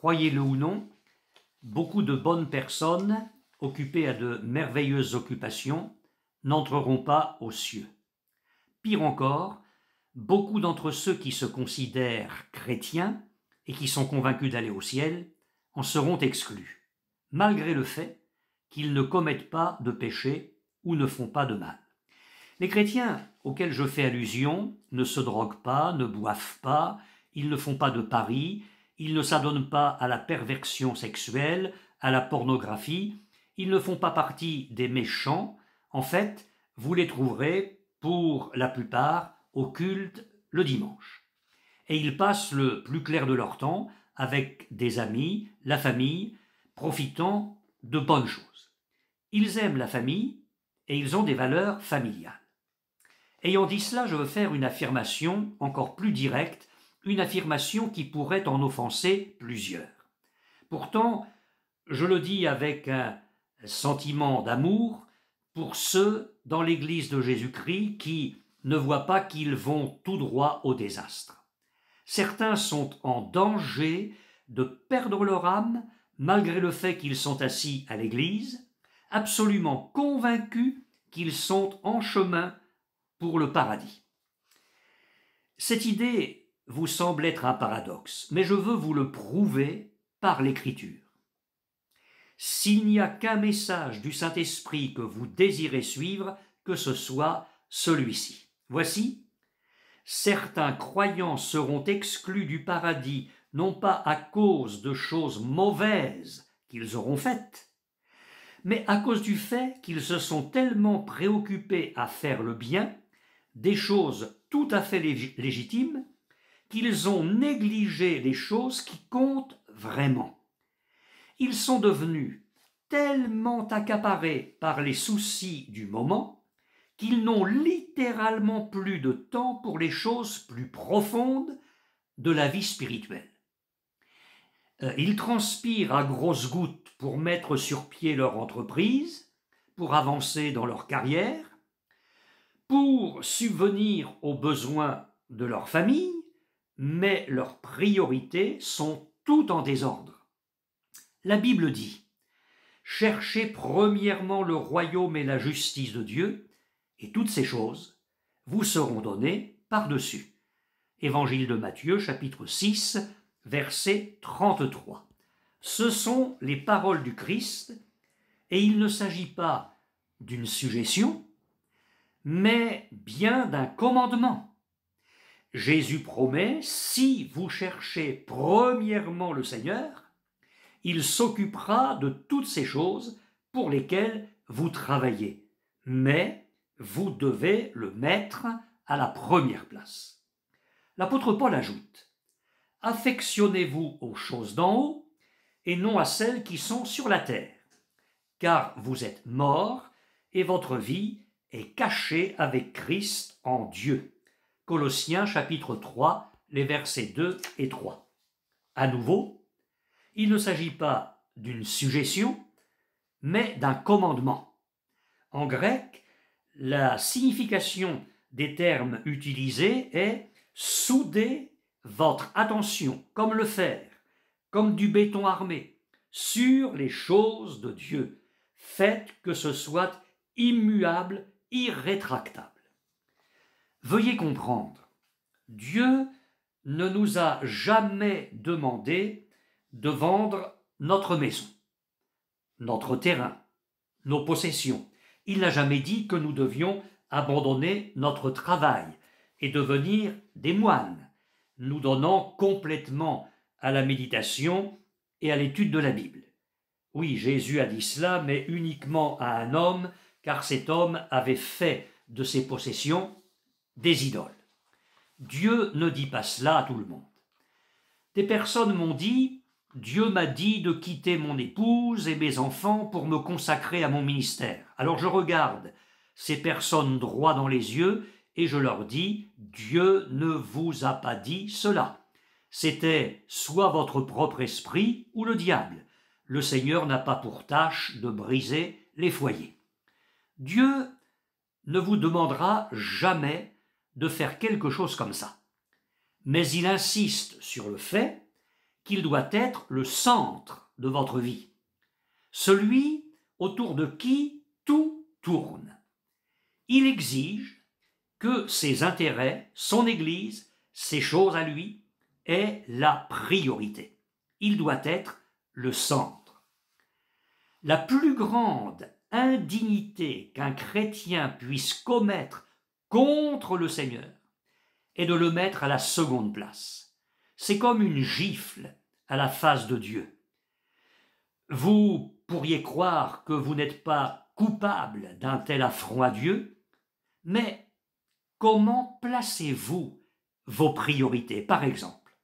croyez-le ou non, beaucoup de bonnes personnes, occupées à de merveilleuses occupations, n'entreront pas aux cieux. Pire encore, beaucoup d'entre ceux qui se considèrent chrétiens et qui sont convaincus d'aller au ciel en seront exclus, malgré le fait qu'ils ne commettent pas de péché ou ne font pas de mal. Les chrétiens auxquels je fais allusion ne se droguent pas, ne boivent pas, ils ne font pas de paris, ils ne s'adonnent pas à la perversion sexuelle, à la pornographie, ils ne font pas partie des méchants, en fait, vous les trouverez, pour la plupart, au culte le dimanche. Et ils passent le plus clair de leur temps avec des amis, la famille, profitant de bonnes choses. Ils aiment la famille et ils ont des valeurs familiales. Ayant dit cela, je veux faire une affirmation encore plus directe une affirmation qui pourrait en offenser plusieurs. Pourtant, je le dis avec un sentiment d'amour pour ceux dans l'Église de Jésus-Christ qui ne voient pas qu'ils vont tout droit au désastre. Certains sont en danger de perdre leur âme malgré le fait qu'ils sont assis à l'Église, absolument convaincus qu'ils sont en chemin pour le paradis. Cette idée vous semble être un paradoxe, mais je veux vous le prouver par l'Écriture. S'il n'y a qu'un message du Saint-Esprit que vous désirez suivre, que ce soit celui-ci. Voici, certains croyants seront exclus du paradis, non pas à cause de choses mauvaises qu'ils auront faites, mais à cause du fait qu'ils se sont tellement préoccupés à faire le bien, des choses tout à fait légitimes, qu'ils ont négligé les choses qui comptent vraiment. Ils sont devenus tellement accaparés par les soucis du moment qu'ils n'ont littéralement plus de temps pour les choses plus profondes de la vie spirituelle. Euh, ils transpirent à grosses gouttes pour mettre sur pied leur entreprise, pour avancer dans leur carrière, pour subvenir aux besoins de leur famille, mais leurs priorités sont tout en désordre. La Bible dit Cherchez premièrement le royaume et la justice de Dieu, et toutes ces choses vous seront données par-dessus. Évangile de Matthieu chapitre 6 verset 33. Ce sont les paroles du Christ, et il ne s'agit pas d'une suggestion, mais bien d'un commandement. Jésus promet, si vous cherchez premièrement le Seigneur, il s'occupera de toutes ces choses pour lesquelles vous travaillez, mais vous devez le mettre à la première place. L'apôtre Paul ajoute Affectionnez-vous aux choses d'en haut et non à celles qui sont sur la terre, car vous êtes morts et votre vie est cachée avec Christ en Dieu. Colossiens chapitre 3, les versets 2 et 3. À nouveau, il ne s'agit pas d'une suggestion, mais d'un commandement. En grec, la signification des termes utilisés est soudez votre attention comme le fer, comme du béton armé, sur les choses de Dieu. Faites que ce soit immuable, irrétractable. Veuillez comprendre, Dieu ne nous a jamais demandé de vendre notre maison, notre terrain, nos possessions. Il n'a jamais dit que nous devions abandonner notre travail et devenir des moines, nous donnant complètement à la méditation et à l'étude de la Bible. Oui, Jésus a dit cela, mais uniquement à un homme, car cet homme avait fait de ses possessions des idoles. Dieu ne dit pas cela à tout le monde. Des personnes m'ont dit, Dieu m'a dit de quitter mon épouse et mes enfants pour me consacrer à mon ministère. Alors je regarde ces personnes droit dans les yeux et je leur dis, Dieu ne vous a pas dit cela. C'était soit votre propre esprit ou le diable. Le Seigneur n'a pas pour tâche de briser les foyers. Dieu ne vous demandera jamais de faire quelque chose comme ça. Mais il insiste sur le fait qu'il doit être le centre de votre vie, celui autour de qui tout tourne. Il exige que ses intérêts, son Église, ses choses à lui, aient la priorité. Il doit être le centre. La plus grande indignité qu'un chrétien puisse commettre contre le Seigneur et de le mettre à la seconde place. C'est comme une gifle à la face de Dieu. Vous pourriez croire que vous n'êtes pas coupable d'un tel affront à Dieu, mais comment placez-vous vos priorités Par exemple,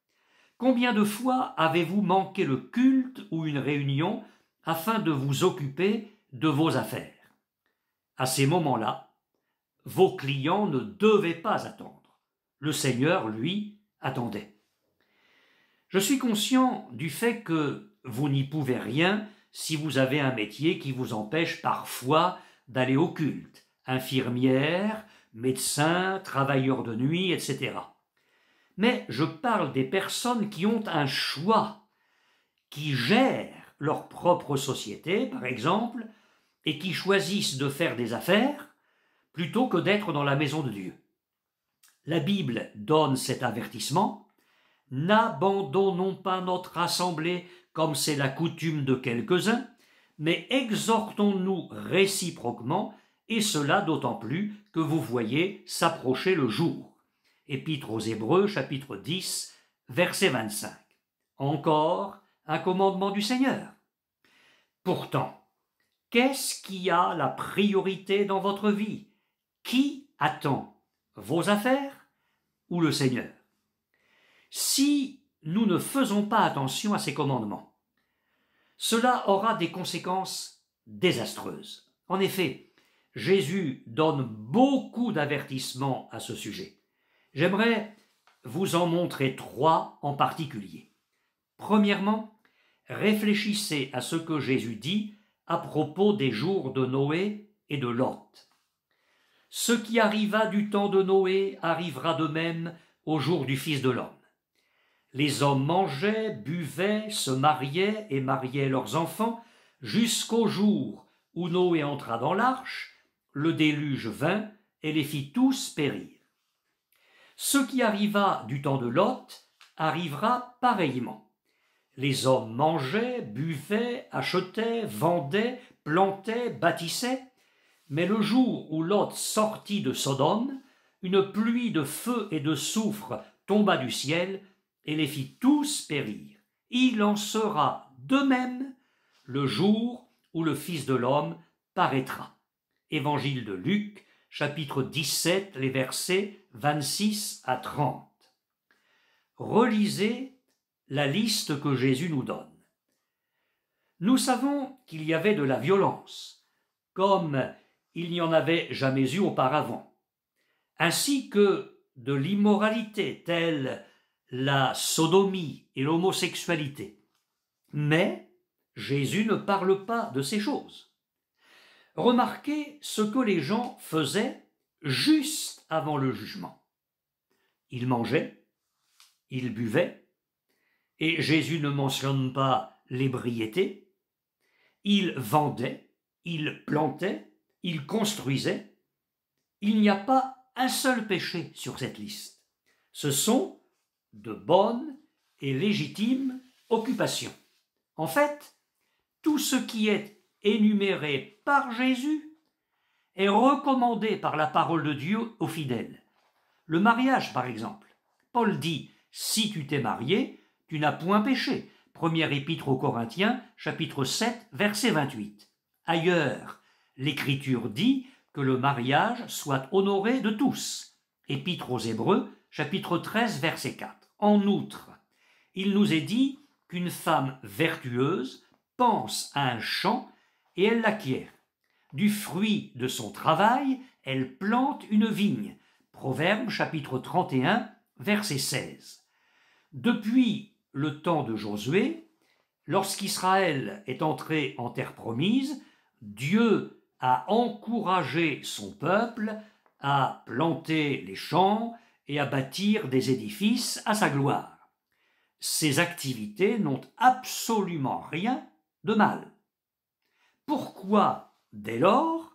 combien de fois avez-vous manqué le culte ou une réunion afin de vous occuper de vos affaires À ces moments-là, vos clients ne devaient pas attendre. Le Seigneur, lui, attendait. Je suis conscient du fait que vous n'y pouvez rien si vous avez un métier qui vous empêche parfois d'aller au culte, infirmière, médecin, travailleur de nuit, etc. Mais je parle des personnes qui ont un choix, qui gèrent leur propre société, par exemple, et qui choisissent de faire des affaires, plutôt que d'être dans la maison de Dieu. La Bible donne cet avertissement. N'abandonnons pas notre assemblée comme c'est la coutume de quelques-uns, mais exhortons-nous réciproquement, et cela d'autant plus que vous voyez s'approcher le jour. Épître aux Hébreux, chapitre 10, verset 25. Encore un commandement du Seigneur. Pourtant, qu'est-ce qui a la priorité dans votre vie qui attend vos affaires ou le Seigneur Si nous ne faisons pas attention à ces commandements, cela aura des conséquences désastreuses. En effet, Jésus donne beaucoup d'avertissements à ce sujet. J'aimerais vous en montrer trois en particulier. Premièrement, réfléchissez à ce que Jésus dit à propos des jours de Noé et de Lot. Ce qui arriva du temps de Noé arrivera de même au jour du Fils de l'homme. Les hommes mangeaient, buvaient, se mariaient et mariaient leurs enfants, jusqu'au jour où Noé entra dans l'arche, le déluge vint et les fit tous périr. Ce qui arriva du temps de Lot arrivera pareillement. Les hommes mangeaient, buvaient, achetaient, vendaient, plantaient, bâtissaient, mais le jour où Lot sortit de Sodome, une pluie de feu et de soufre tomba du ciel et les fit tous périr. Il en sera de même le jour où le Fils de l'homme paraîtra. Évangile de Luc, chapitre 17, les versets 26 à 30. Relisez la liste que Jésus nous donne. Nous savons qu'il y avait de la violence, comme il n'y en avait jamais eu auparavant, ainsi que de l'immoralité telle la sodomie et l'homosexualité. Mais Jésus ne parle pas de ces choses. Remarquez ce que les gens faisaient juste avant le jugement. Ils mangeaient, ils buvaient, et Jésus ne mentionne pas l'ébriété, ils vendaient, ils plantaient, il construisait, il n'y a pas un seul péché sur cette liste. Ce sont de bonnes et légitimes occupations. En fait, tout ce qui est énuméré par Jésus est recommandé par la parole de Dieu aux fidèles. Le mariage, par exemple. Paul dit Si tu t'es marié, tu n'as point péché. Première épître aux Corinthiens, chapitre 7, verset 28. Ailleurs, L'Écriture dit que le mariage soit honoré de tous. Épître aux Hébreux, chapitre 13, verset 4. En outre, il nous est dit qu'une femme vertueuse pense à un champ et elle l'acquiert. Du fruit de son travail, elle plante une vigne. Proverbe chapitre 31, verset 16. Depuis le temps de Josué, lorsqu'Israël est entré en terre promise, Dieu à encourager son peuple à planter les champs et à bâtir des édifices à sa gloire. Ces activités n'ont absolument rien de mal. Pourquoi, dès lors,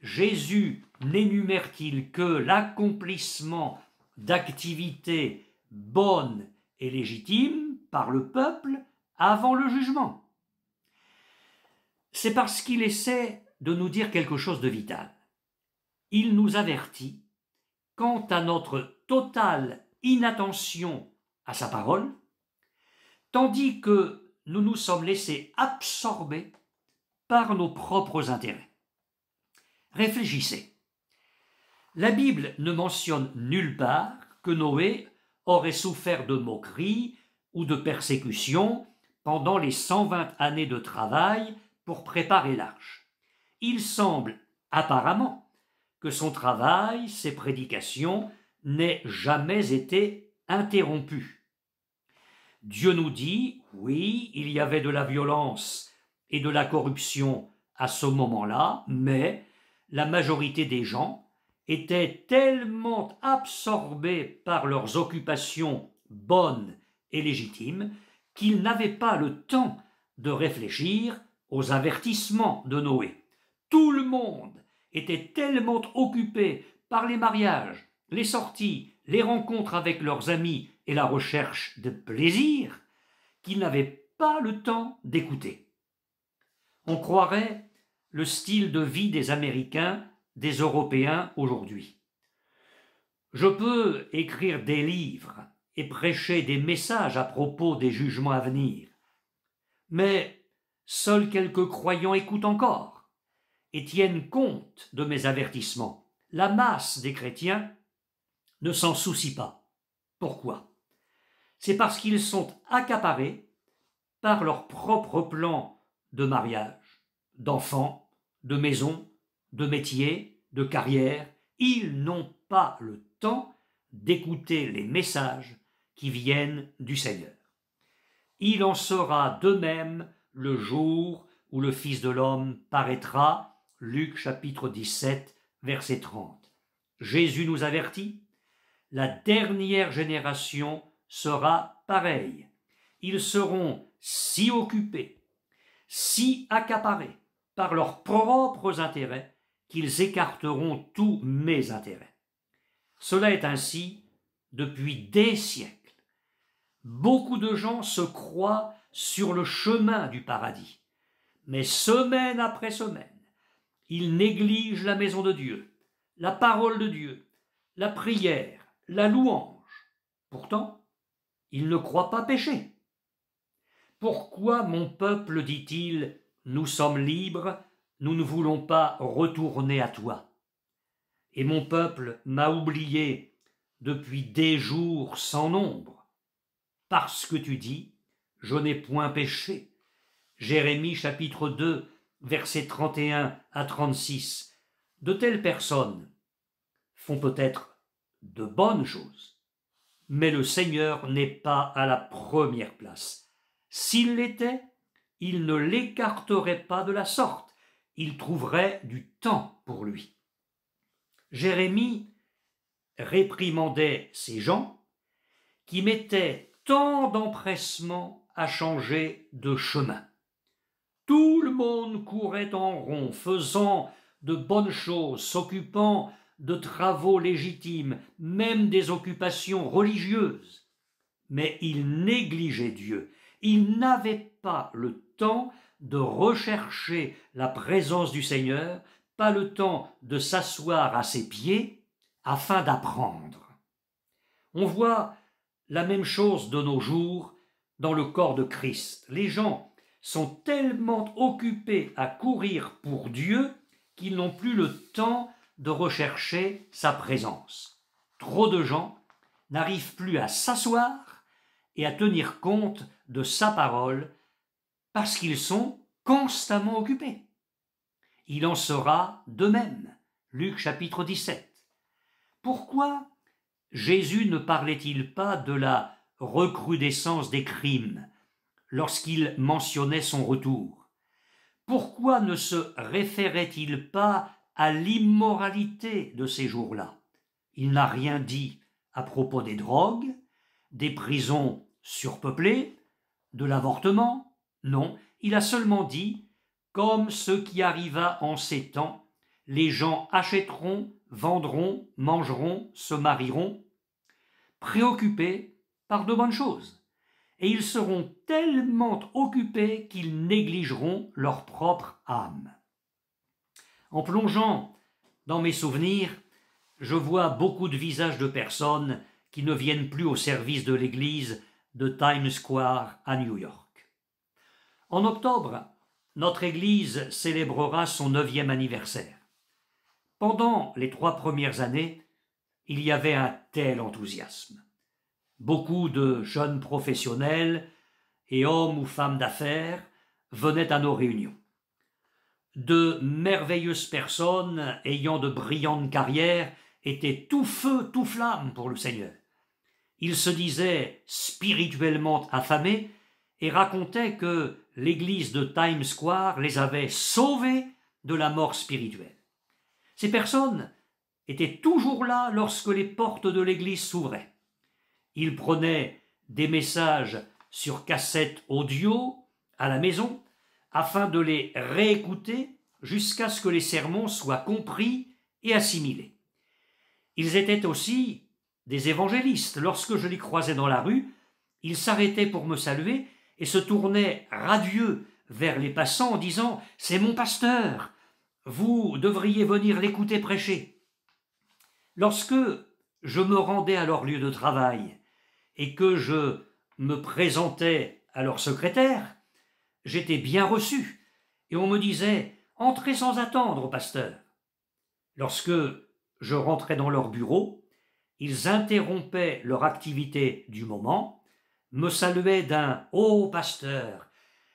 Jésus n'énumère-t-il que l'accomplissement d'activités bonnes et légitimes par le peuple avant le jugement C'est parce qu'il essaie de nous dire quelque chose de vital. Il nous avertit quant à notre totale inattention à sa parole, tandis que nous nous sommes laissés absorber par nos propres intérêts. Réfléchissez. La Bible ne mentionne nulle part que Noé aurait souffert de moqueries ou de persécutions pendant les 120 années de travail pour préparer l'arche il semble apparemment que son travail, ses prédications, n'aient jamais été interrompues. Dieu nous dit, oui, il y avait de la violence et de la corruption à ce moment-là, mais la majorité des gens étaient tellement absorbés par leurs occupations bonnes et légitimes qu'ils n'avaient pas le temps de réfléchir aux avertissements de Noé. Tout le monde était tellement occupé par les mariages, les sorties, les rencontres avec leurs amis et la recherche de plaisir qu'il n'avait pas le temps d'écouter. On croirait le style de vie des Américains, des Européens aujourd'hui. Je peux écrire des livres et prêcher des messages à propos des jugements à venir, mais seuls quelques croyants écoutent encore et tiennent compte de mes avertissements. La masse des chrétiens ne s'en soucie pas. Pourquoi C'est parce qu'ils sont accaparés par leur propre plan de mariage, d'enfants, de maison, de métier, de carrière. Ils n'ont pas le temps d'écouter les messages qui viennent du Seigneur. Il en sera de même le jour où le Fils de l'homme paraîtra Luc chapitre 17, verset 30. Jésus nous avertit, la dernière génération sera pareille. Ils seront si occupés, si accaparés par leurs propres intérêts qu'ils écarteront tous mes intérêts. Cela est ainsi depuis des siècles. Beaucoup de gens se croient sur le chemin du paradis, mais semaine après semaine, il néglige la maison de Dieu, la parole de Dieu, la prière, la louange. Pourtant, il ne croit pas pécher. Pourquoi mon peuple, dit-il, nous sommes libres, nous ne voulons pas retourner à toi Et mon peuple m'a oublié depuis des jours sans nombre. Parce que tu dis, je n'ai point péché. Jérémie chapitre 2, versets 31 à 36, de telles personnes font peut-être de bonnes choses, mais le Seigneur n'est pas à la première place. S'il l'était, il ne l'écarterait pas de la sorte, il trouverait du temps pour lui. Jérémie réprimandait ces gens qui mettaient tant d'empressement à changer de chemin. Tout le monde courait en rond, faisant de bonnes choses, s'occupant de travaux légitimes, même des occupations religieuses. Mais il négligeait Dieu. Il n'avait pas le temps de rechercher la présence du Seigneur, pas le temps de s'asseoir à ses pieds afin d'apprendre. On voit la même chose de nos jours dans le corps de Christ. Les gens sont tellement occupés à courir pour Dieu qu'ils n'ont plus le temps de rechercher sa présence. Trop de gens n'arrivent plus à s'asseoir et à tenir compte de sa parole parce qu'ils sont constamment occupés. Il en sera de même. Luc chapitre 17. Pourquoi Jésus ne parlait-il pas de la recrudescence des crimes lorsqu'il mentionnait son retour Pourquoi ne se référait-il pas à l'immoralité de ces jours-là Il n'a rien dit à propos des drogues, des prisons surpeuplées, de l'avortement, non, il a seulement dit Comme ce qui arriva en ces temps, les gens achèteront, vendront, mangeront, se marieront, préoccupés par de bonnes choses et ils seront tellement occupés qu'ils négligeront leur propre âme. En plongeant dans mes souvenirs, je vois beaucoup de visages de personnes qui ne viennent plus au service de l'Église de Times Square à New York. En octobre, notre Église célébrera son neuvième anniversaire. Pendant les trois premières années, il y avait un tel enthousiasme. Beaucoup de jeunes professionnels et hommes ou femmes d'affaires venaient à nos réunions. De merveilleuses personnes ayant de brillantes carrières étaient tout feu, tout flamme pour le Seigneur. Ils se disaient spirituellement affamés et racontaient que l'église de Times Square les avait sauvés de la mort spirituelle. Ces personnes étaient toujours là lorsque les portes de l'église s'ouvraient. Ils prenaient des messages sur cassette audio à la maison afin de les réécouter jusqu'à ce que les sermons soient compris et assimilés. Ils étaient aussi des évangélistes. Lorsque je les croisais dans la rue, ils s'arrêtaient pour me saluer et se tournaient radieux vers les passants en disant C'est mon pasteur, vous devriez venir l'écouter prêcher. Lorsque je me rendais à leur lieu de travail, et que je me présentais à leur secrétaire, j'étais bien reçu, et on me disait Entrez sans attendre, pasteur. Lorsque je rentrais dans leur bureau, ils interrompaient leur activité du moment, me saluaient d'un Oh, pasteur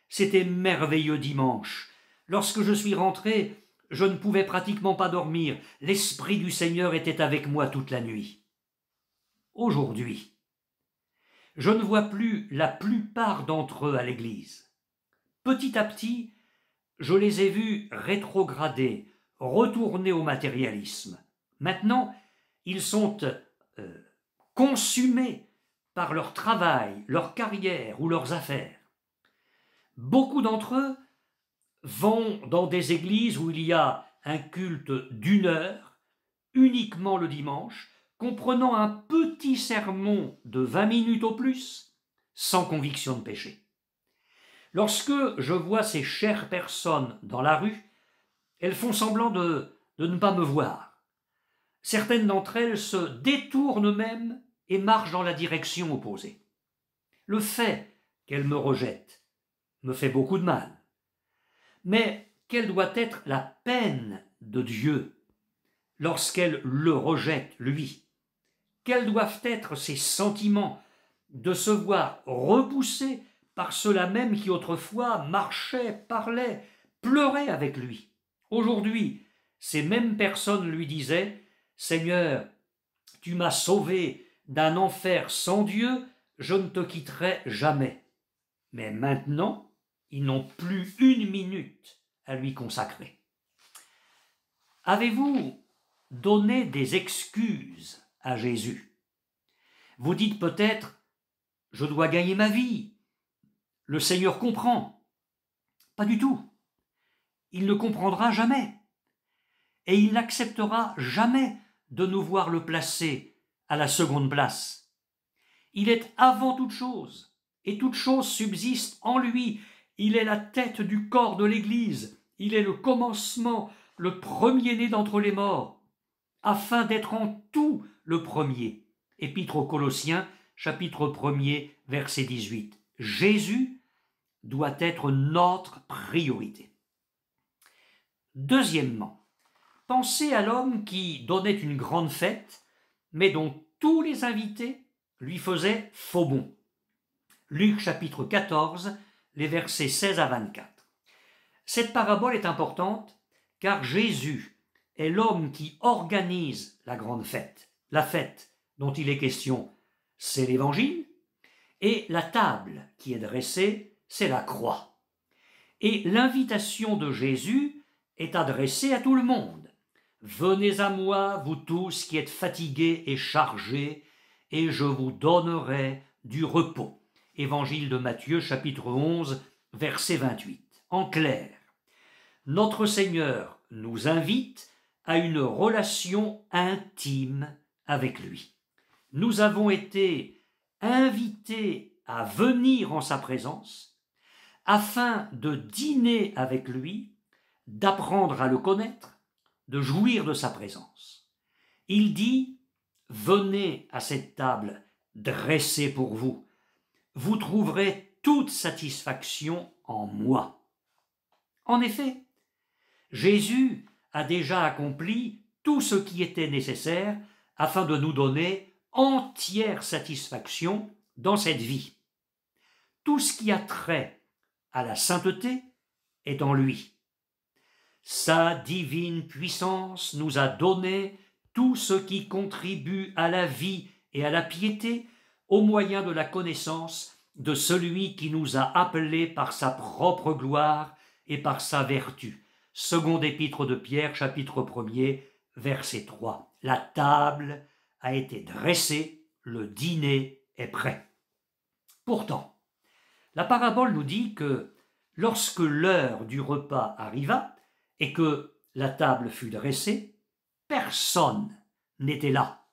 C'était merveilleux dimanche. Lorsque je suis rentré, je ne pouvais pratiquement pas dormir. L'Esprit du Seigneur était avec moi toute la nuit. Aujourd'hui, je ne vois plus la plupart d'entre eux à l'Église. Petit à petit, je les ai vus rétrograder, retourner au matérialisme. Maintenant, ils sont euh, consumés par leur travail, leur carrière ou leurs affaires. Beaucoup d'entre eux vont dans des églises où il y a un culte d'une heure, uniquement le dimanche, comprenant un petit sermon de 20 minutes au plus, sans conviction de péché. Lorsque je vois ces chères personnes dans la rue, elles font semblant de, de ne pas me voir. Certaines d'entre elles se détournent même et marchent dans la direction opposée. Le fait qu'elles me rejettent me fait beaucoup de mal. Mais quelle doit être la peine de Dieu lorsqu'elle le rejette, lui quels doivent être ses sentiments de se voir repoussé par ceux-là même qui autrefois marchaient, parlaient, pleuraient avec lui Aujourd'hui, ces mêmes personnes lui disaient Seigneur, tu m'as sauvé d'un enfer sans Dieu, je ne te quitterai jamais. Mais maintenant, ils n'ont plus une minute à lui consacrer. Avez-vous donné des excuses Jésus. Vous dites peut-être, je dois gagner ma vie. Le Seigneur comprend. Pas du tout. Il ne comprendra jamais. Et il n'acceptera jamais de nous voir le placer à la seconde place. Il est avant toute chose, et toute chose subsiste en lui. Il est la tête du corps de l'Église, il est le commencement, le premier-né d'entre les morts, afin d'être en tout le premier. Épître aux Colossiens, chapitre 1er, verset 18. Jésus doit être notre priorité. Deuxièmement, pensez à l'homme qui donnait une grande fête, mais dont tous les invités lui faisaient faux bon. Luc chapitre 14, les versets 16 à 24. Cette parabole est importante car Jésus est l'homme qui organise la grande fête. La fête dont il est question, c'est l'évangile, et la table qui est dressée, c'est la croix. Et l'invitation de Jésus est adressée à tout le monde. Venez à moi, vous tous qui êtes fatigués et chargés, et je vous donnerai du repos. Évangile de Matthieu chapitre 11, verset 28. En clair, notre Seigneur nous invite à une relation intime avec lui. Nous avons été invités à venir en sa présence afin de dîner avec lui, d'apprendre à le connaître, de jouir de sa présence. Il dit, venez à cette table dressée pour vous, vous trouverez toute satisfaction en moi. En effet, Jésus a déjà accompli tout ce qui était nécessaire afin de nous donner entière satisfaction dans cette vie. Tout ce qui a trait à la sainteté est en lui. Sa divine puissance nous a donné tout ce qui contribue à la vie et à la piété au moyen de la connaissance de celui qui nous a appelés par sa propre gloire et par sa vertu. Second épître de Pierre, chapitre 1 verset 3. La table a été dressée, le dîner est prêt. Pourtant, la parabole nous dit que lorsque l'heure du repas arriva et que la table fut dressée, personne n'était là.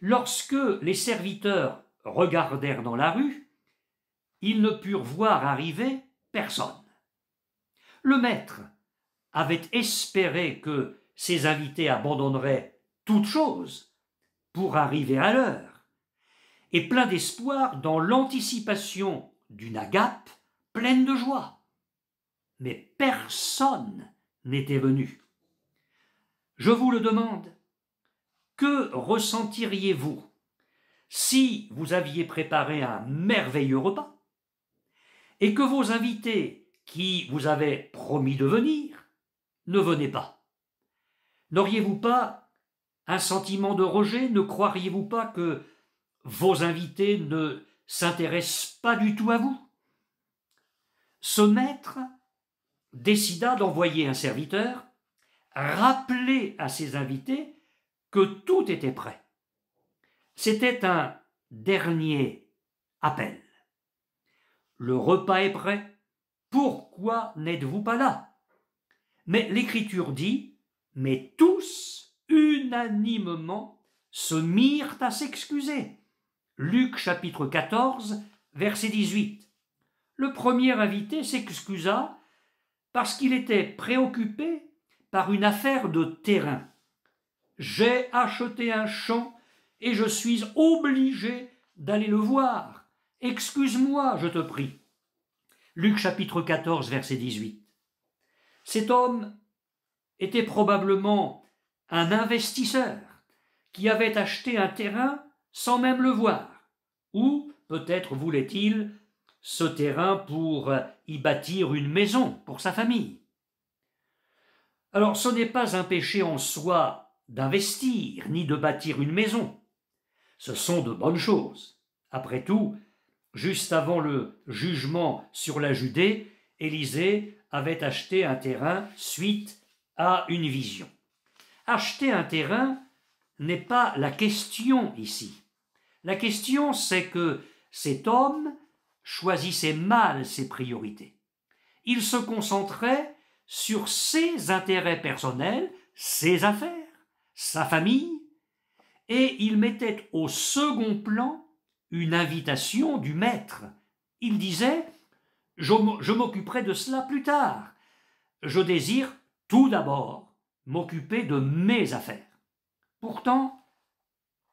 Lorsque les serviteurs regardèrent dans la rue, ils ne purent voir arriver personne. Le maître avait espéré que ses invités abandonneraient toute chose pour arriver à l'heure. Et plein d'espoir dans l'anticipation d'une agape pleine de joie. Mais personne n'était venu. Je vous le demande, que ressentiriez-vous si vous aviez préparé un merveilleux repas et que vos invités qui vous avaient promis de venir ne venaient pas N'auriez-vous pas un sentiment de rejet Ne croiriez-vous pas que vos invités ne s'intéressent pas du tout à vous Ce maître décida d'envoyer un serviteur rappeler à ses invités que tout était prêt. C'était un dernier appel. Le repas est prêt. Pourquoi n'êtes-vous pas là Mais l'Écriture dit mais tous, unanimement, se mirent à s'excuser. Luc chapitre 14, verset 18. Le premier invité s'excusa parce qu'il était préoccupé par une affaire de terrain. J'ai acheté un champ et je suis obligé d'aller le voir. Excuse-moi, je te prie. Luc chapitre 14, verset 18. Cet homme était probablement un investisseur qui avait acheté un terrain sans même le voir, ou peut-être voulait-il ce terrain pour euh, y bâtir une maison pour sa famille. Alors ce n'est pas un péché en soi d'investir ni de bâtir une maison. Ce sont de bonnes choses. Après tout, juste avant le jugement sur la Judée, Élisée avait acheté un terrain suite a une vision. Acheter un terrain n'est pas la question ici. La question, c'est que cet homme choisissait mal ses priorités. Il se concentrait sur ses intérêts personnels, ses affaires, sa famille, et il mettait au second plan une invitation du maître. Il disait Je m'occuperai de cela plus tard. Je désire tout d'abord m'occuper de mes affaires. Pourtant,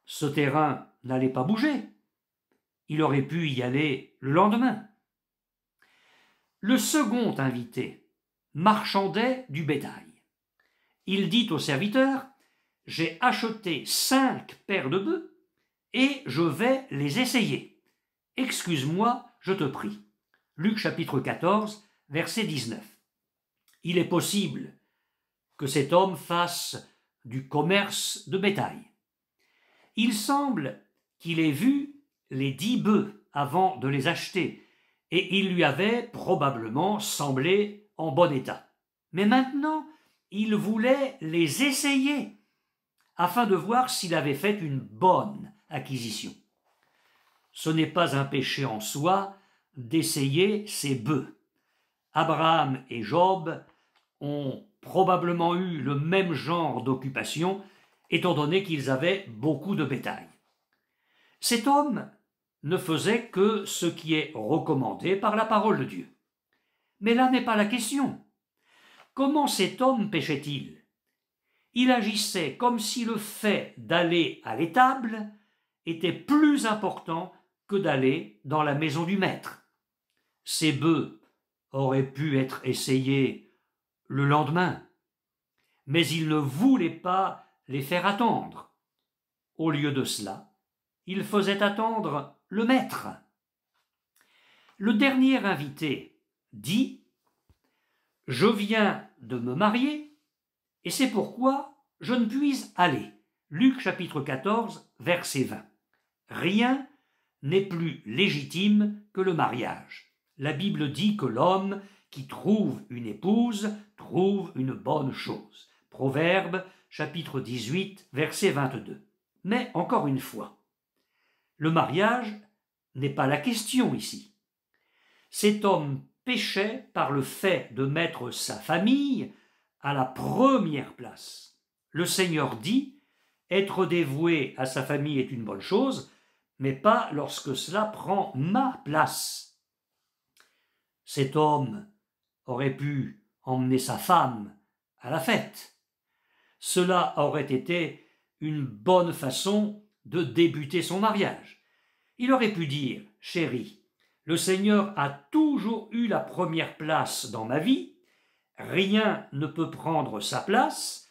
ce terrain n'allait pas bouger. Il aurait pu y aller le lendemain. Le second invité marchandait du bétail. Il dit au serviteur J'ai acheté cinq paires de bœufs et je vais les essayer. Excuse-moi, je te prie. Luc chapitre 14, verset 19. Il est possible que cet homme fasse du commerce de bétail. Il semble qu'il ait vu les dix bœufs avant de les acheter, et il lui avait probablement semblé en bon état. Mais maintenant, il voulait les essayer, afin de voir s'il avait fait une bonne acquisition. Ce n'est pas un péché en soi d'essayer ses bœufs. Abraham et Job ont probablement eu le même genre d'occupation, étant donné qu'ils avaient beaucoup de bétail. Cet homme ne faisait que ce qui est recommandé par la parole de Dieu. Mais là n'est pas la question. Comment cet homme pêchait il Il agissait comme si le fait d'aller à l'étable était plus important que d'aller dans la maison du maître. Ses bœufs auraient pu être essayés le lendemain. Mais il ne voulait pas les faire attendre. Au lieu de cela, il faisait attendre le maître. Le dernier invité dit Je viens de me marier, et c'est pourquoi je ne puis aller. Luc chapitre 14, verset 20. Rien n'est plus légitime que le mariage. La Bible dit que l'homme qui trouve une épouse trouve une bonne chose. Proverbe chapitre 18 verset 22. Mais encore une fois, le mariage n'est pas la question ici. Cet homme péchait par le fait de mettre sa famille à la première place. Le Seigneur dit, être dévoué à sa famille est une bonne chose, mais pas lorsque cela prend ma place. Cet homme aurait pu emmener sa femme à la fête. Cela aurait été une bonne façon de débuter son mariage. Il aurait pu dire Chérie, le Seigneur a toujours eu la première place dans ma vie, rien ne peut prendre sa place,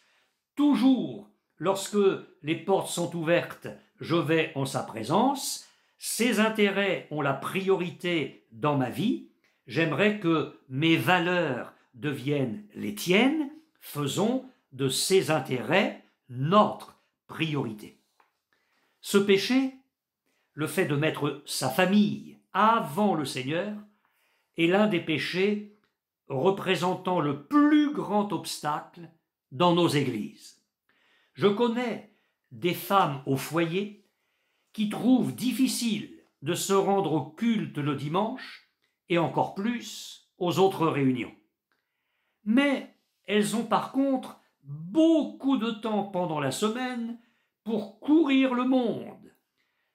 toujours lorsque les portes sont ouvertes, je vais en sa présence, ses intérêts ont la priorité dans ma vie, J'aimerais que mes valeurs deviennent les tiennes. Faisons de ces intérêts notre priorité. Ce péché, le fait de mettre sa famille avant le Seigneur, est l'un des péchés représentant le plus grand obstacle dans nos églises. Je connais des femmes au foyer qui trouvent difficile de se rendre au culte le dimanche et encore plus aux autres réunions. Mais elles ont par contre beaucoup de temps pendant la semaine pour courir le monde.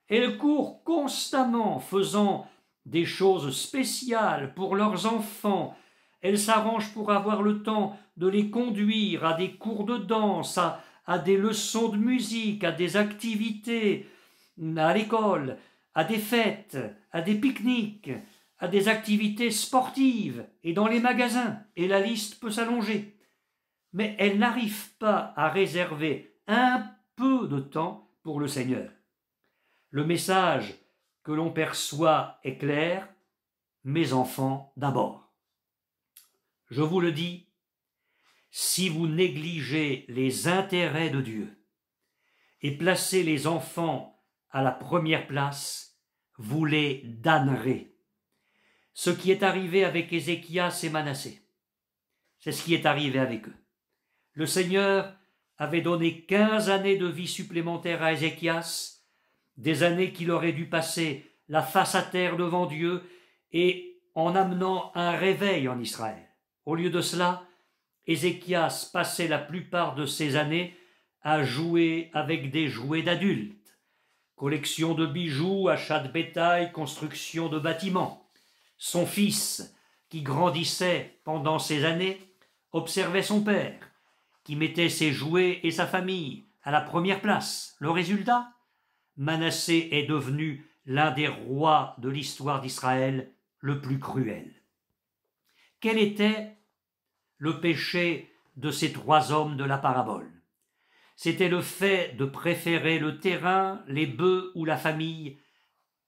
Elles courent constamment faisant des choses spéciales pour leurs enfants. Elles s'arrangent pour avoir le temps de les conduire à des cours de danse, à, des leçons de musique, à des activités, à l'école, à des fêtes, à des pique-niques, à des activités sportives et dans les magasins, et la liste peut s'allonger. Mais elle n'arrive pas à réserver un peu de temps pour le Seigneur. Le message que l'on perçoit est clair, mes enfants d'abord. Je vous le dis, si vous négligez les intérêts de Dieu et placez les enfants à la première place, vous les damnerez ce qui est arrivé avec Ézéchias et Manassé. C'est ce qui est arrivé avec eux. Le Seigneur avait donné quinze années de vie supplémentaire à Ézéchias, des années qu'il aurait dû passer la face à terre devant Dieu et en amenant un réveil en Israël. Au lieu de cela, Ézéchias passait la plupart de ses années à jouer avec des jouets d'adultes, collection de bijoux, achat de bétail, construction de bâtiments. Son fils, qui grandissait pendant ces années, observait son père, qui mettait ses jouets et sa famille à la première place. Le résultat Manassé est devenu l'un des rois de l'histoire d'Israël le plus cruel. Quel était le péché de ces trois hommes de la parabole C'était le fait de préférer le terrain, les bœufs ou la famille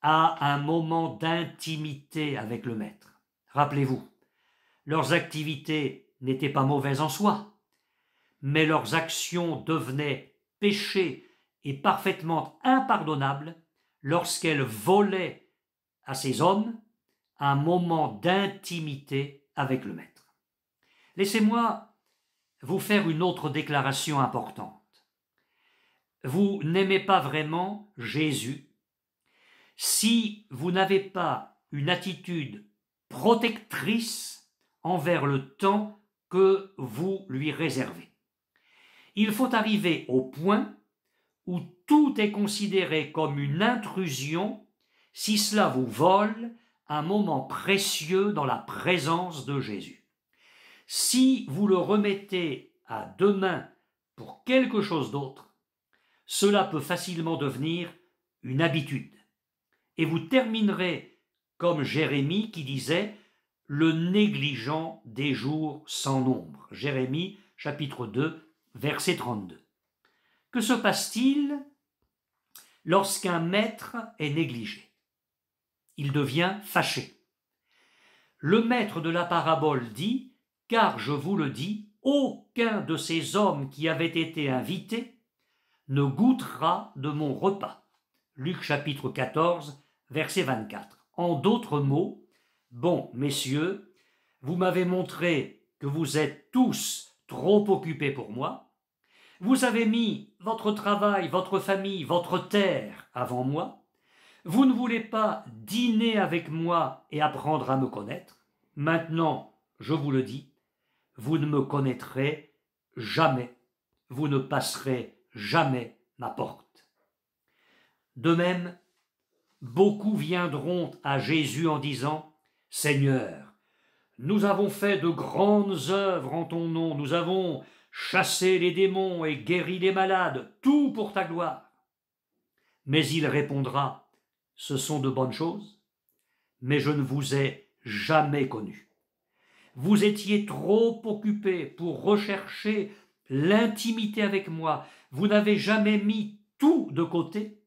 à un moment d'intimité avec le Maître. Rappelez-vous, leurs activités n'étaient pas mauvaises en soi, mais leurs actions devenaient péchées et parfaitement impardonnables lorsqu'elles volaient à ces hommes un moment d'intimité avec le Maître. Laissez-moi vous faire une autre déclaration importante. Vous n'aimez pas vraiment Jésus si vous n'avez pas une attitude protectrice envers le temps que vous lui réservez. Il faut arriver au point où tout est considéré comme une intrusion si cela vous vole un moment précieux dans la présence de Jésus. Si vous le remettez à demain pour quelque chose d'autre, cela peut facilement devenir une habitude et vous terminerez comme Jérémie qui disait le négligeant des jours sans nombre. Jérémie chapitre 2 verset 32. Que se passe-t-il lorsqu'un maître est négligé Il devient fâché. Le maître de la parabole dit, car je vous le dis, aucun de ces hommes qui avaient été invités ne goûtera de mon repas. Luc chapitre 14, verset 24. En d'autres mots, bon, messieurs, vous m'avez montré que vous êtes tous trop occupés pour moi, vous avez mis votre travail, votre famille, votre terre avant moi. Vous ne voulez pas dîner avec moi et apprendre à me connaître. Maintenant, je vous le dis, vous ne me connaîtrez jamais. Vous ne passerez jamais ma porte. De même, beaucoup viendront à Jésus en disant, Seigneur, nous avons fait de grandes œuvres en ton nom, nous avons chassé les démons et guéri les malades, tout pour ta gloire. Mais il répondra, Ce sont de bonnes choses, mais je ne vous ai jamais connu. Vous étiez trop occupé pour rechercher l'intimité avec moi, vous n'avez jamais mis tout de côté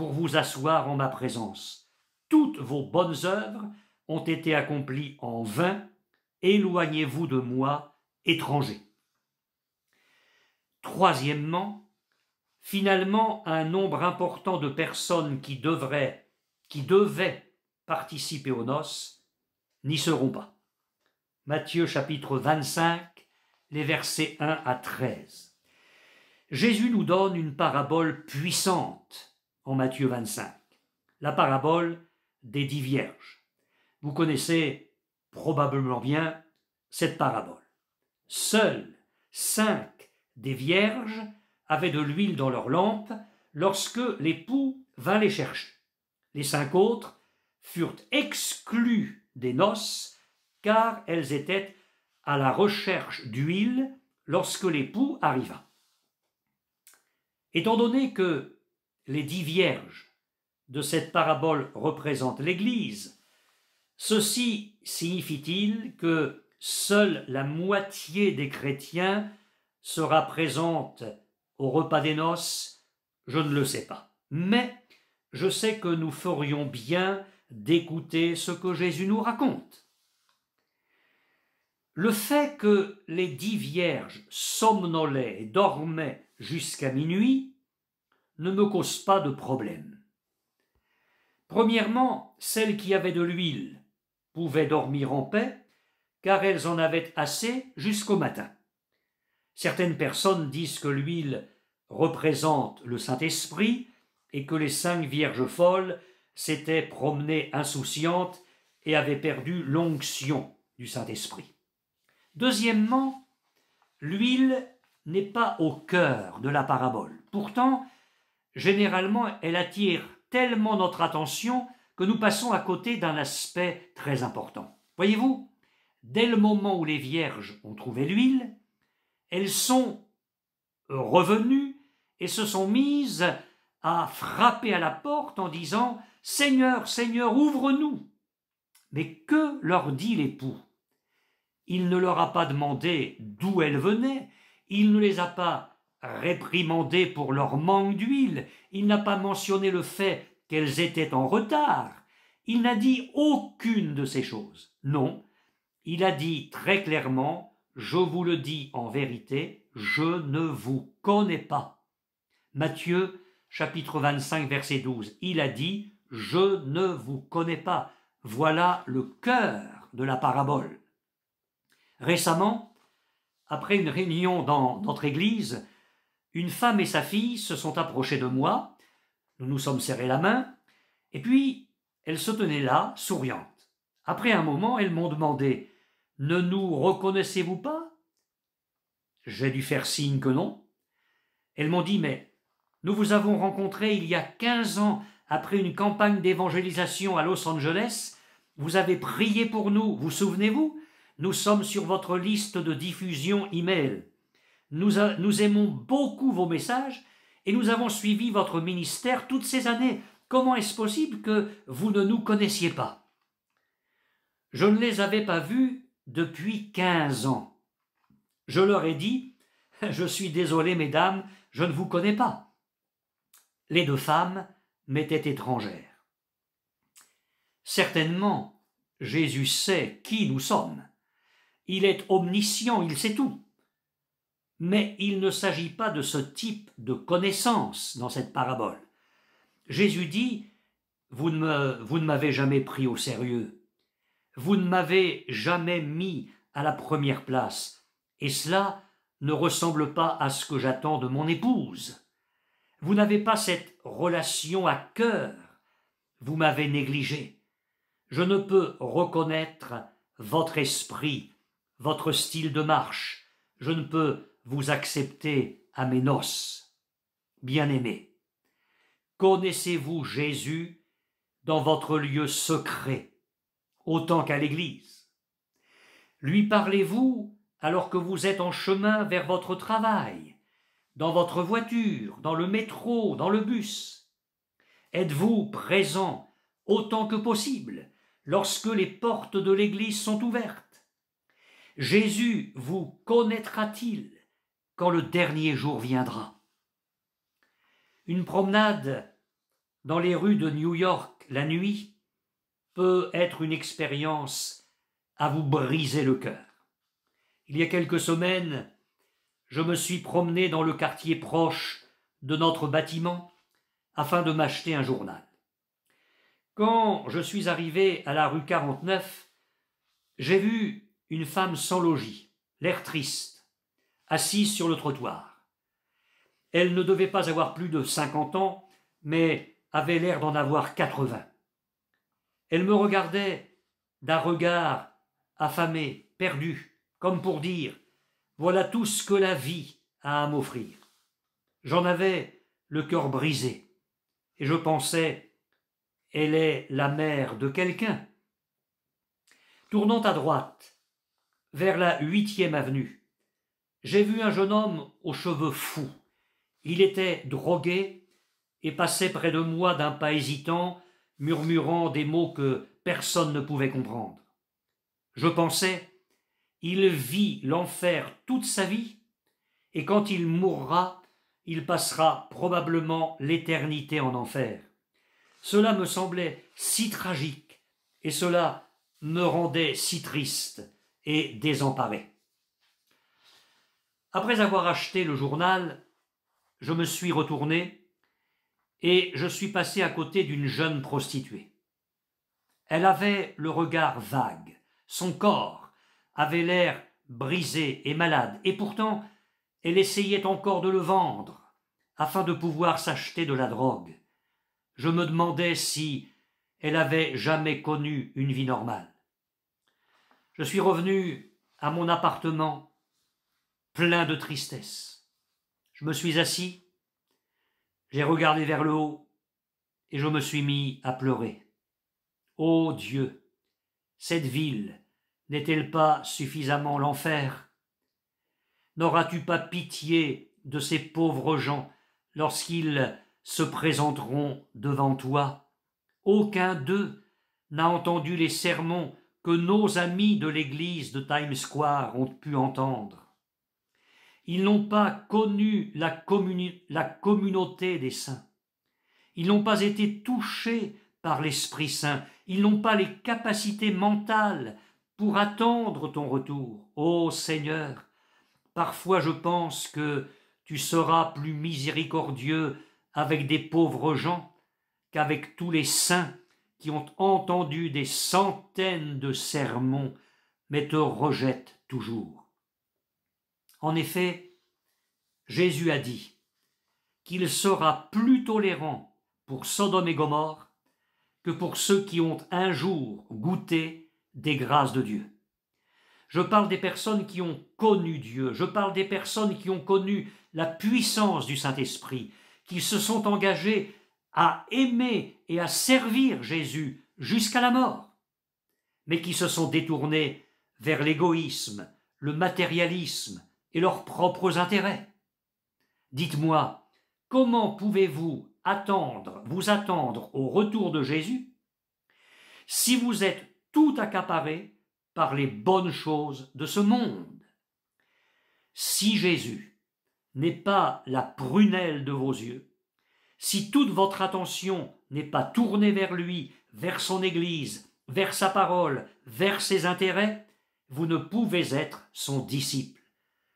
pour vous asseoir en ma présence. Toutes vos bonnes œuvres ont été accomplies en vain, éloignez-vous de moi, étranger. Troisièmement, finalement, un nombre important de personnes qui devraient, qui devaient participer aux noces n'y seront pas. Matthieu chapitre 25, les versets 1 à 13. Jésus nous donne une parabole puissante en Matthieu 25, la parabole des dix vierges. Vous connaissez probablement bien cette parabole. Seules cinq des vierges avaient de l'huile dans leur lampe lorsque l'époux vint les chercher. Les cinq autres furent exclus des noces car elles étaient à la recherche d'huile lorsque l'époux arriva. Étant donné que les dix vierges de cette parabole représentent l'Église, ceci signifie-t-il que seule la moitié des chrétiens sera présente au repas des noces Je ne le sais pas. Mais je sais que nous ferions bien d'écouter ce que Jésus nous raconte. Le fait que les dix vierges somnolaient et dormaient jusqu'à minuit ne me cause pas de problème. Premièrement, celles qui avaient de l'huile pouvaient dormir en paix, car elles en avaient assez jusqu'au matin. Certaines personnes disent que l'huile représente le Saint-Esprit et que les cinq vierges folles s'étaient promenées insouciantes et avaient perdu l'onction du Saint-Esprit. Deuxièmement, l'huile n'est pas au cœur de la parabole. Pourtant, généralement, elle attire tellement notre attention que nous passons à côté d'un aspect très important. Voyez-vous, dès le moment où les vierges ont trouvé l'huile, elles sont revenues et se sont mises à frapper à la porte en disant Seigneur, Seigneur, ouvre-nous. Mais que leur dit l'époux Il ne leur a pas demandé d'où elles venaient, il ne les a pas réprimandées pour leur manque d'huile, il n'a pas mentionné le fait qu'elles étaient en retard, il n'a dit aucune de ces choses. Non, il a dit très clairement, je vous le dis en vérité, je ne vous connais pas. Matthieu chapitre 25 verset 12, il a dit, je ne vous connais pas. Voilà le cœur de la parabole. Récemment, après une réunion dans notre Église, une femme et sa fille se sont approchées de moi, nous nous sommes serrés la main, et puis elles se tenaient là, souriantes. Après un moment, elles m'ont demandé Ne nous reconnaissez-vous pas J'ai dû faire signe que non. Elles m'ont dit Mais nous vous avons rencontré il y a quinze ans après une campagne d'évangélisation à Los Angeles. Vous avez prié pour nous, vous souvenez-vous Nous sommes sur votre liste de diffusion email. Nous, aimons beaucoup vos messages et nous avons suivi votre ministère toutes ces années. Comment est-ce possible que vous ne nous connaissiez pas Je ne les avais pas vus depuis 15 ans. Je leur ai dit Je suis désolé, mesdames, je ne vous connais pas. Les deux femmes m'étaient étrangères. Certainement, Jésus sait qui nous sommes. Il est omniscient, il sait tout. Mais il ne s'agit pas de ce type de connaissance dans cette parabole. Jésus dit, vous ne m'avez jamais pris au sérieux, vous ne m'avez jamais mis à la première place, et cela ne ressemble pas à ce que j'attends de mon épouse. Vous n'avez pas cette relation à cœur, vous m'avez négligé. Je ne peux reconnaître votre esprit, votre style de marche, je ne peux vous acceptez à mes noces. Bien-aimés, connaissez-vous Jésus dans votre lieu secret, autant qu'à l'Église Lui parlez-vous alors que vous êtes en chemin vers votre travail, dans votre voiture, dans le métro, dans le bus Êtes-vous présent autant que possible lorsque les portes de l'Église sont ouvertes Jésus vous connaîtra-t-il quand le dernier jour viendra. Une promenade dans les rues de New York la nuit peut être une expérience à vous briser le cœur. Il y a quelques semaines, je me suis promené dans le quartier proche de notre bâtiment afin de m'acheter un journal. Quand je suis arrivé à la rue 49, j'ai vu une femme sans logis, l'air triste, assise sur le trottoir. Elle ne devait pas avoir plus de cinquante ans, mais avait l'air d'en avoir quatre-vingts. Elle me regardait d'un regard affamé, perdu, comme pour dire Voilà tout ce que la vie a à m'offrir. J'en avais le cœur brisé, et je pensais Elle est la mère de quelqu'un. Tournant à droite, vers la huitième avenue, j'ai vu un jeune homme aux cheveux fous. Il était drogué et passait près de moi d'un pas hésitant, murmurant des mots que personne ne pouvait comprendre. Je pensais, il vit l'enfer toute sa vie, et quand il mourra, il passera probablement l'éternité en enfer. Cela me semblait si tragique, et cela me rendait si triste et désemparé. Après avoir acheté le journal, je me suis retourné et je suis passé à côté d'une jeune prostituée. Elle avait le regard vague, son corps avait l'air brisé et malade, et pourtant elle essayait encore de le vendre afin de pouvoir s'acheter de la drogue. Je me demandais si elle avait jamais connu une vie normale. Je suis revenu à mon appartement plein de tristesse. Je me suis assis, j'ai regardé vers le haut, et je me suis mis à pleurer. Ô oh Dieu, cette ville n'est-elle pas suffisamment l'enfer N'auras-tu pas pitié de ces pauvres gens lorsqu'ils se présenteront devant toi Aucun d'eux n'a entendu les sermons que nos amis de l'église de Times Square ont pu entendre. Ils n'ont pas connu la, la communauté des saints. Ils n'ont pas été touchés par l'Esprit Saint. Ils n'ont pas les capacités mentales pour attendre ton retour. Ô Seigneur, parfois je pense que tu seras plus miséricordieux avec des pauvres gens qu'avec tous les saints qui ont entendu des centaines de sermons, mais te rejettent toujours. En effet, Jésus a dit qu'il sera plus tolérant pour Sodome et Gomorre que pour ceux qui ont un jour goûté des grâces de Dieu. Je parle des personnes qui ont connu Dieu, je parle des personnes qui ont connu la puissance du Saint-Esprit, qui se sont engagées à aimer et à servir Jésus jusqu'à la mort, mais qui se sont détournées vers l'égoïsme, le matérialisme, et leurs propres intérêts. Dites-moi, comment pouvez-vous attendre, vous attendre au retour de Jésus si vous êtes tout accaparé par les bonnes choses de ce monde Si Jésus n'est pas la prunelle de vos yeux, si toute votre attention n'est pas tournée vers lui, vers son Église, vers sa parole, vers ses intérêts, vous ne pouvez être son disciple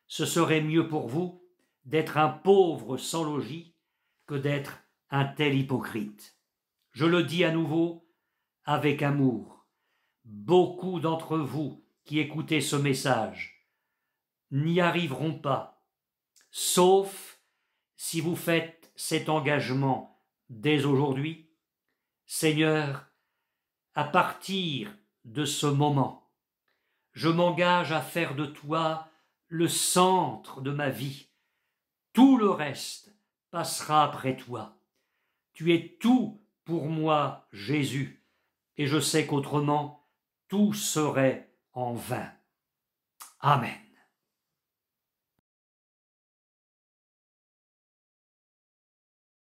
ce serait mieux pour vous d'être un pauvre sans logis que d'être un tel hypocrite. Je le dis à nouveau avec amour. Beaucoup d'entre vous qui écoutez ce message n'y arriveront pas, sauf si vous faites cet engagement dès aujourd'hui. Seigneur, à partir de ce moment, je m'engage à faire de toi le centre de ma vie. Tout le reste passera après toi. Tu es tout pour moi, Jésus, et je sais qu'autrement tout serait en vain. Amen.